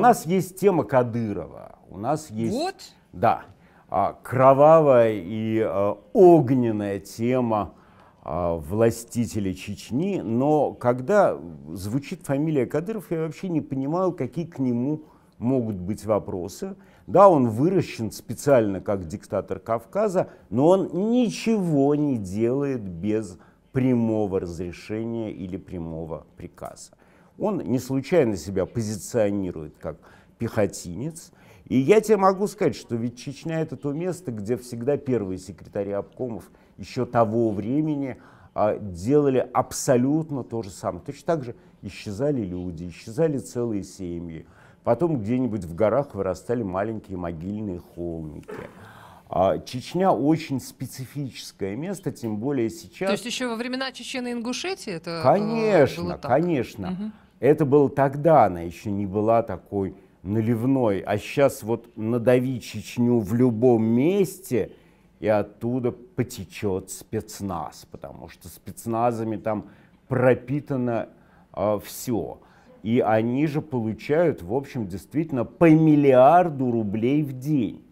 у нас есть тема Кадырова. У нас есть... Вот? Да. А, кровавая и а, огненная тема а, властителя Чечни, но когда звучит фамилия Кадыров, я вообще не понимал, какие к нему могут быть вопросы. Да, он выращен специально как диктатор Кавказа, но он ничего не делает без прямого разрешения или прямого приказа. Он не случайно себя позиционирует как пехотинец. И я тебе могу сказать, что ведь Чечня — это то место, где всегда первые секретари обкомов еще того времени а, делали абсолютно то же самое. Точно так же исчезали люди, исчезали целые семьи. Потом где-нибудь в горах вырастали маленькие могильные холмики. А, Чечня очень специфическое место, тем более сейчас. То есть еще во времена Чечены Ингушетии это э, Конечно, было так? конечно. Угу. Это было тогда, она еще не была такой наливной. А сейчас вот надави Чечню в любом месте, и оттуда потечет спецназ, потому что спецназами там пропитано э, а, все. И они же получают, в общем, действительно по миллиарду рублей в день.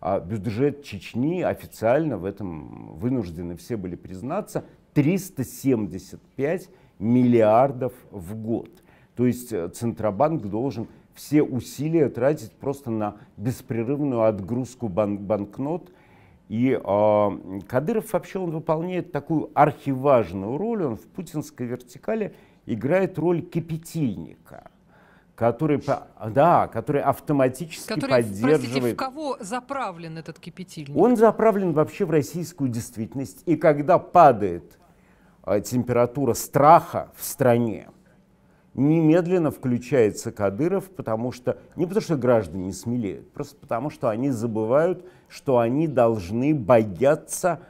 А бюджет Чечни официально в этом вынуждены все были признаться 375 миллиардов в год. То есть э, Центробанк должен все усилия тратить просто на беспрерывную отгрузку бан банкнот. И э, Кадыров вообще он выполняет такую архиважную роль, он в путинской вертикали играет роль кипятильника который, да, который автоматически который, поддерживает... Простите, в кого заправлен этот кипятильник? Он заправлен вообще в российскую действительность. И когда падает э, температура страха в стране, немедленно включается Кадыров, потому что не потому что граждане смелеют, просто потому что они забывают, что они должны бояться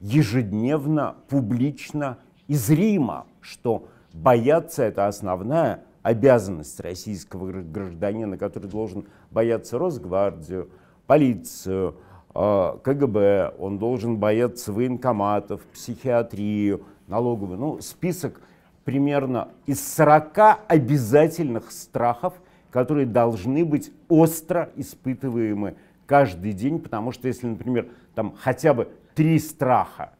ежедневно, публично, из Рима, что бояться это основная обязанность российского гражданина, который должен бояться Росгвардию, полицию, э, КГБ, он должен бояться военкоматов, психиатрию, налоговую. Ну, список примерно из 40 обязательных страхов, которые должны быть остро испытываемы каждый день, потому что если, например, там хотя бы три страха,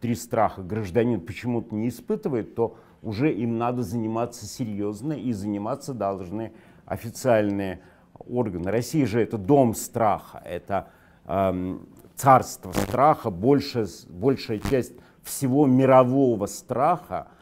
три страха гражданин почему-то не испытывает, то уже им надо заниматься серьезно и заниматься должны официальные органы. Россия же это дом страха, это эм, царство страха, большая, большая часть всего мирового страха –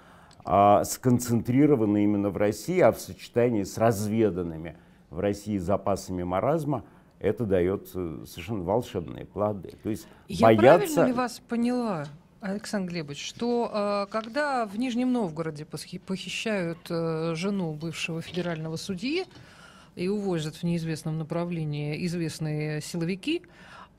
а, сконцентрированы именно в России, а в сочетании с разведанными в России запасами маразма – это дает э, совершенно волшебные плоды. То есть Я бояться... правильно ли вас поняла, Александр Глебович, что э, когда в Нижнем Новгороде похищают э, жену бывшего федерального судьи и увозят в неизвестном направлении известные силовики,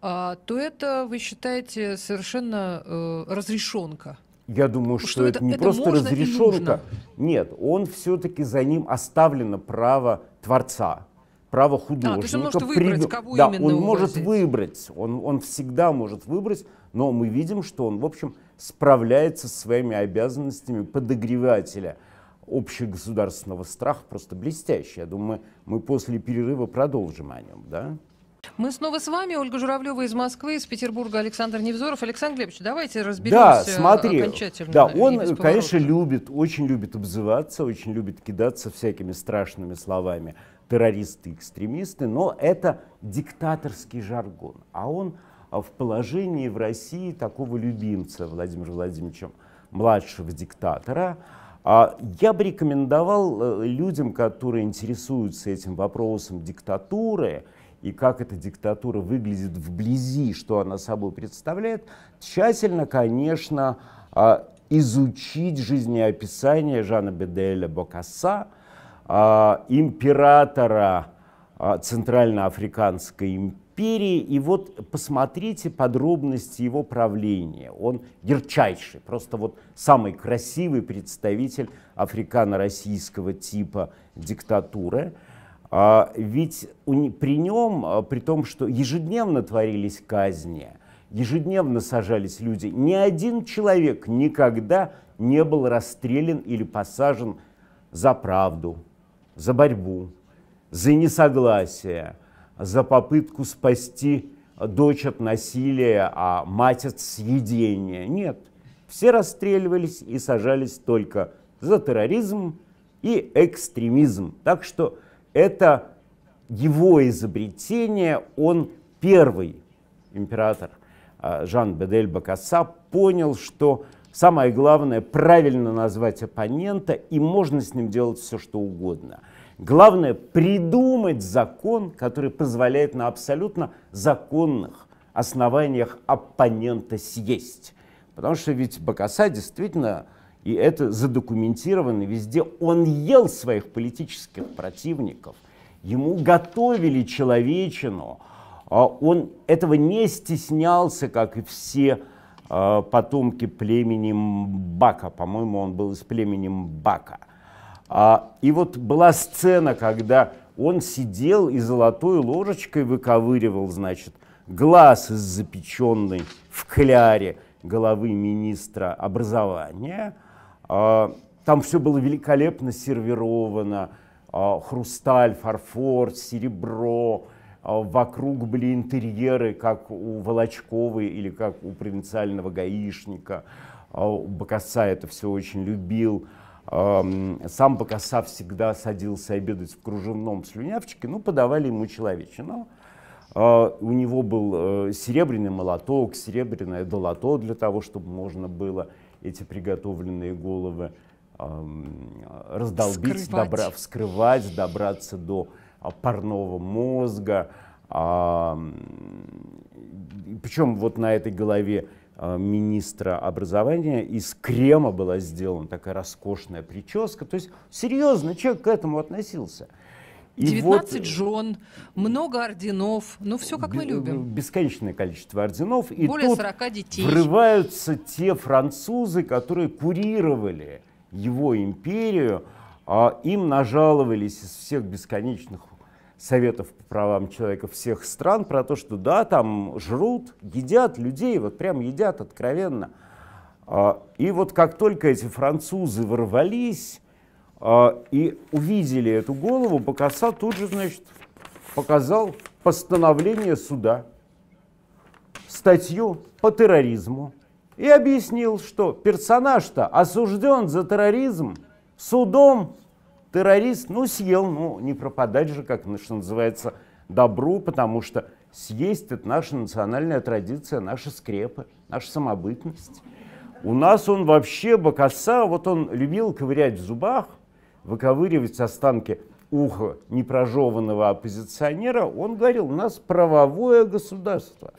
а, то это, вы считаете, совершенно разрешенка? Я думаю, ну, что, что это, это не это просто разрешенка. Нет, он все-таки за ним оставлено право творца, право художника. А, то есть он может выбрать, кого да, именно он угодить. может выбрать, он, он всегда может выбрать, но мы видим, что он, в общем, справляется со своими обязанностями подогревателя общегосударственного страха просто блестяще. Я думаю, мы после перерыва продолжим о нем, да? Мы снова с вами. Ольга Журавлева из Москвы, из Петербурга Александр Невзоров. Александр Глебович, давайте разберемся да, смотри, окончательно. Да, он, конечно, любит, очень любит обзываться, очень любит кидаться всякими страшными словами террористы, экстремисты, но это диктаторский жаргон. А он а, в положении в России такого любимца Владимира Владимировича, младшего диктатора, а, я бы рекомендовал э, людям, которые интересуются этим вопросом диктатуры, и как эта диктатура выглядит вблизи, что она собой представляет, тщательно, конечно, а, изучить жизнеописание Жана Беделя Бокаса а, императора а, Центральноафриканской империи. И вот посмотрите подробности его правления. Он ярчайший, просто вот самый красивый представитель африкано-российского типа диктатуры – а ведь при нем, а, при том, что ежедневно творились казни, ежедневно сажались люди, ни один человек никогда не был расстрелян или посажен за правду, за борьбу, за несогласие, за попытку спасти дочь от насилия, а мать от съедения. Нет, все расстреливались и сажались только за терроризм и экстремизм. Так что это его изобретение, он первый император а, Жан Бедель Бакаса понял, что самое главное правильно назвать оппонента, и можно с ним делать все, что угодно. Главное придумать закон, который позволяет на абсолютно законных основаниях оппонента съесть. Потому что ведь Бакаса действительно и это задокументировано везде, он ел своих политических противников, ему готовили человечину, а он этого не стеснялся, как и все а, потомки племени Мбака, по-моему, он был из племени Мбака. А, и вот была сцена, когда он сидел и золотой ложечкой выковыривал, значит, глаз из запеченной в кляре головы министра образования – а, там все было великолепно сервировано. А, хрусталь, фарфор, серебро. А, вокруг были интерьеры, как у Волочковой или как у провинциального гаишника. Бакаса это все очень любил. Сам Бакаса всегда садился обедать в кружевном слюнявчике, ну, подавали ему человечину. У него был э, серебряный молоток, серебряное долото для того, чтобы можно было эти приготовленные головы раздолбить, вскрывать. Добра, вскрывать, добраться до а, парного мозга. А, Причем вот на этой голове а, министра образования из крема была сделана такая роскошная прическа. То есть серьезно человек к этому относился. 19 вот, э, жен, много орденов, ну все как мы любим. Э, бесконечное количество орденов. И Более тут 40 детей. Врываются те французы, которые курировали его империю, а им нажаловались из всех бесконечных советов по правам человека всех стран про то, что да, там жрут, едят людей, вот прям едят откровенно. А, и вот как только эти французы ворвались, а, и увидели эту голову, Бакаса тут же, значит, показал постановление суда, статью по терроризму и объяснил, что персонаж-то осужден за терроризм судом, террорист, ну, съел, ну, не пропадать же, как, ну, что называется, добру, потому что съесть – это наша национальная традиция, наши скрепы, наша самобытность. У нас он вообще бакаса, вот он любил ковырять в зубах, выковыривать останки уха непрожеванного оппозиционера, он говорил, у нас правовое государство.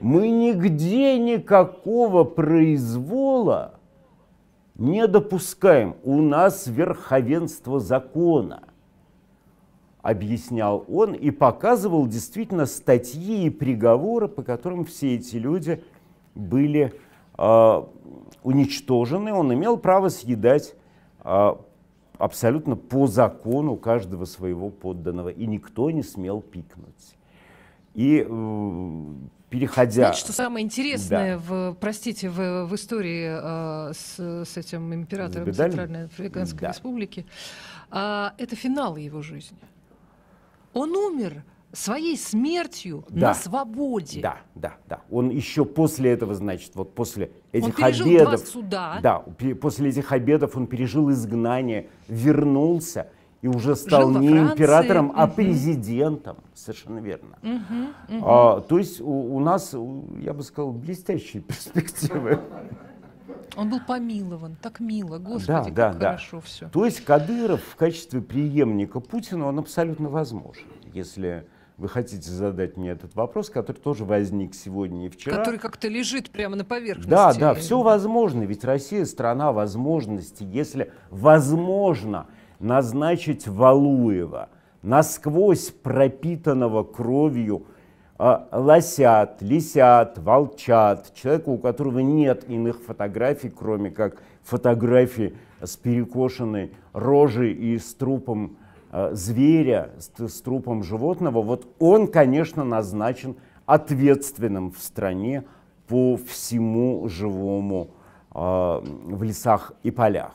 Мы нигде никакого произвола не допускаем. У нас верховенство закона, объяснял он и показывал действительно статьи и приговоры, по которым все эти люди были э, уничтожены. Он имел право съедать э, абсолютно по закону каждого своего подданного, и никто не смел пикнуть. И э, переходя... Знаете, что самое интересное, да. в, простите, в, в истории э, с, с этим императором Забедали? Центральной Африканской да. Республики, э, это финал его жизни. Он умер своей смертью да. на свободе. Да, да, да. Он еще после этого, значит, вот после этих он обедов, два суда. да, после этих обедов он пережил изгнание, вернулся и уже стал не Франции. императором, угу. а президентом, совершенно верно. Угу, угу. А, то есть у, у нас, я бы сказал, блестящие перспективы. Он был помилован, так мило, господи, да, как да, хорошо да. все. То есть Кадыров в качестве преемника Путина, он абсолютно возможен, если вы хотите задать мне этот вопрос, который тоже возник сегодня и вчера. Который как-то лежит прямо на поверхности. Да, да, все возможно, ведь Россия страна возможностей. Если возможно назначить Валуева, насквозь пропитанного кровью а, лосят, лисят, волчат, человека, у которого нет иных фотографий, кроме как фотографии с перекошенной рожей и с трупом Э, зверя с, с трупом животного, вот он, конечно, назначен ответственным в стране по всему живому э, в лесах и полях.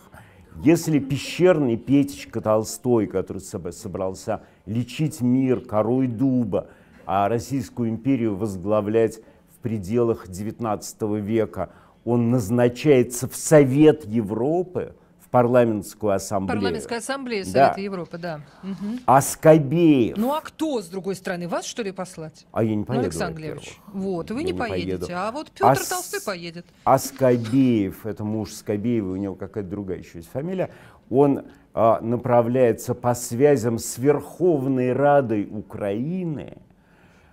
Если пещерный Петечка Толстой, который собрался лечить мир корой дуба, а Российскую империю возглавлять в пределах XIX века, он назначается в Совет Европы – парламентскую ассамблею. Парламентская ассамблея Совета да. Европы, да. Угу. А Скобеев... Ну а кто, с другой стороны, вас что ли послать? А я не ну, поеду. Александр Леонидович, вот, вы я не, поедете, поеду. а вот Петр а Толстой поедет. А Скобеев, это муж Скобеева, у него какая-то другая еще есть фамилия, он а, направляется по связям с Верховной Радой Украины,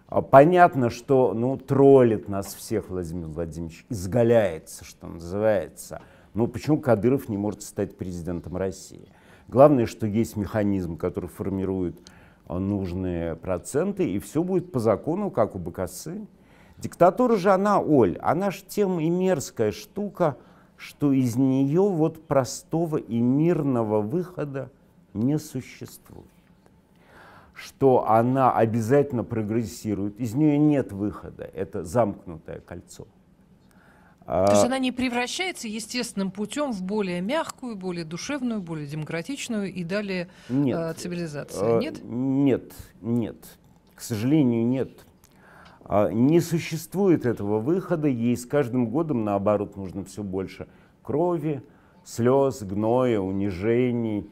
а, Понятно, что ну, троллит нас всех Владимир Владимирович, изгаляется, что называется – ну почему Кадыров не может стать президентом России? Главное, что есть механизм, который формирует а, нужные проценты, и все будет по закону, как у Бакасы. Диктатура же она, Оль, она же тем и мерзкая штука, что из нее вот простого и мирного выхода не существует. Что она обязательно прогрессирует, из нее нет выхода, это замкнутое кольцо. То есть а, она не превращается естественным путем в более мягкую, более душевную, более демократичную и далее нет. А, цивилизацию? А, нет? Нет, нет. К сожалению, нет. Не существует этого выхода, ей с каждым годом, наоборот, нужно все больше крови, слез, гноя, унижений,